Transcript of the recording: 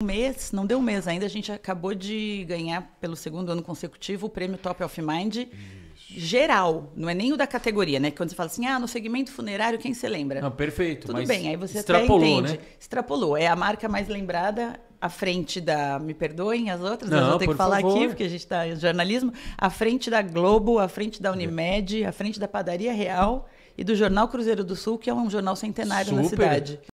Um mês, não deu um mês ainda, a gente acabou de ganhar pelo segundo ano consecutivo o prêmio Top of Mind Isso. geral, não é nem o da categoria, né? Quando você fala assim, ah, no segmento funerário, quem você lembra? Não, perfeito. Tudo bem, aí você extrapolou, até né? entende. Né? Extrapolou, é a marca mais lembrada à frente da, me perdoem as outras, não, eu vou ter que falar favor. aqui, porque a gente está em jornalismo, à frente da Globo, à frente da é. Unimed, à frente da Padaria Real e do Jornal Cruzeiro do Sul, que é um jornal centenário Super. na cidade.